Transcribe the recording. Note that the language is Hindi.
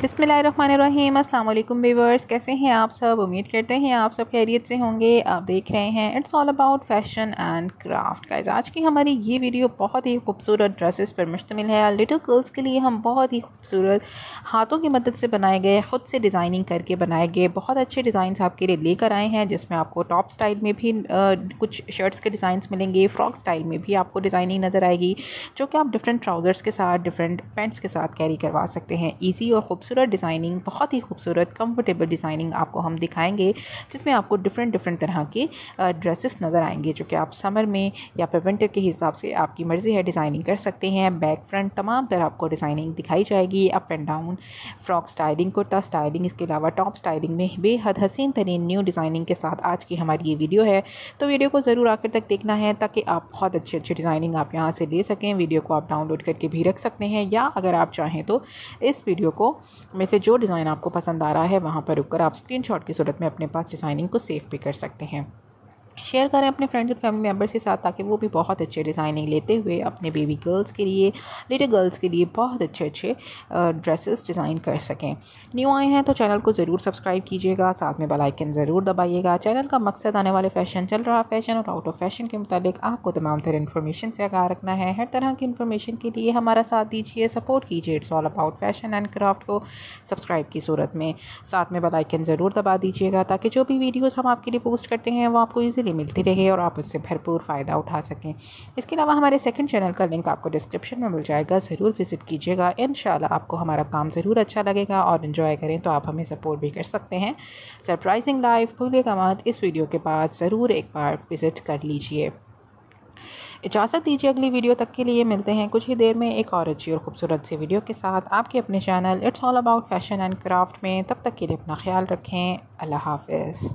बिसमीम अल्लाम व्यूवर्स कैसे हैं आप सब उम्मीद करते हैं आप सब खैरियत से होंगे आप देख रहे हैं it's all about fashion and craft का आज की हमारी ये वीडियो बहुत ही खूबसूरत ड्रेसेस पर मुश्तमिल है लिटिल गर्ल्स के लिए हम बहुत ही खूबसूरत हाथों की मदद से बनाए गए ख़ुद से डिज़ाइनिंग करके बनाए गए बहुत अच्छे डिज़ाइन आपके लिए लेकर आए हैं जिसमें आपको टॉप स्टाइल में भी आ, कुछ शर्ट्स के डिज़ाइन मिलेंगे फ्रॉक स्टाइल में भी आपको डिज़ाइनिंग नज़र आएगी जो कि आप डिफरेंट ट्राउज़र्स के साथ डिफरेंट पेंट्स के साथ कैरी करवा सकते हैं ईजी और खूब खूबसूरत डिज़ाइनिंग बहुत ही खूबसूरत कंफर्टेबल डिज़ाइनिंग आपको हम दिखाएंगे जिसमें आपको डिफरेंट डिफरेंट तरह के ड्रेसेस नज़र आएंगे जो कि आप समर में या फिर विंटर के हिसाब से आपकी मर्ज़ी है डिज़ाइनिंग कर सकते हैं बैक फ्रंट तमाम तरह आपको डिज़ाइनिंग दिखाई जाएगी up and down frock styling kurta styling इसके अलावा टॉप स्टाइलिंग में बेहद हसीन तरीन न्यू डिज़ाइनिंग के साथ आज की हमारी ये वीडियो है तो वीडियो को ज़रूर आखिर तक देखना है ताकि आप बहुत अच्छी अच्छी डिज़ाइनिंग आप यहाँ से ले सकें वीडियो को आप डाउनलोड करके भी रख सकते हैं या अगर आप चाहें तो इस वीडियो को में से जो डिज़ाइन आपको पसंद आ रहा है वहाँ पर रुक आप स्क्रीनशॉट की सूरत में अपने पास डिज़ाइनिंग को सेव भी कर सकते हैं शेयर करें अपने फ्रेंड्स और फैमिली मेम्बर्स के साथ ताकि वो भी बहुत अच्छे डिज़ाइनिंग लेते हुए अपने बेबी गर्ल्स के लिए लिटिल गर्ल्स के लिए बहुत अच्छे अच्छे ड्रेसेस डिज़ाइन कर सकें न्यू आए हैं तो चैनल को ज़रूर सब्सक्राइब कीजिएगा साथ में बेलाइकन ज़रूर दबाइएगा चैनल का मकसद आने वाले फ़ैशन चल रहा फैशन और आउट ऑफ फैशन के मुतालिक आपको तमाम तरह इन्फॉर्मेशन से आगा रखना है हर तरह की इन्फॉर्मेशन के लिए हमारा साथ दीजिए सपोर्ट कीजिए it's all about fashion and craft को सब्सक्राइब की सूरत में साथ में बेलाइकन ज़रूर दबा दीजिएगा ताकि जो भी वीडियोज़ हम आपके लिए पोस्ट करते हैं वो आपको ईजिली लिए मिलती रहे और आप उससे भरपूर फ़ायदा उठा सकें इसके अलावा हमारे सेकंड चैनल का लिंक आपको डिस्क्रिप्शन में मिल जाएगा ज़रूर विज़िट कीजिएगा इन आपको हमारा काम ज़रूर अच्छा लगेगा और इन्जॉय करें तो आप हमें सपोर्ट भी कर सकते हैं सरप्राइजिंग लाइफ भूलेगा मत इस वीडियो के बाद ज़रूर एक बार विज़िट कर लीजिए इजाज़त दीजिए अगली वीडियो तक के लिए मिलते हैं कुछ ही देर में एक और अच्छी और खूबसूरत सी वीडियो के साथ आपके अपने channel it's all about fashion and craft में तब तक के लिए अपना ख्याल रखें अल्लाह हाफिज़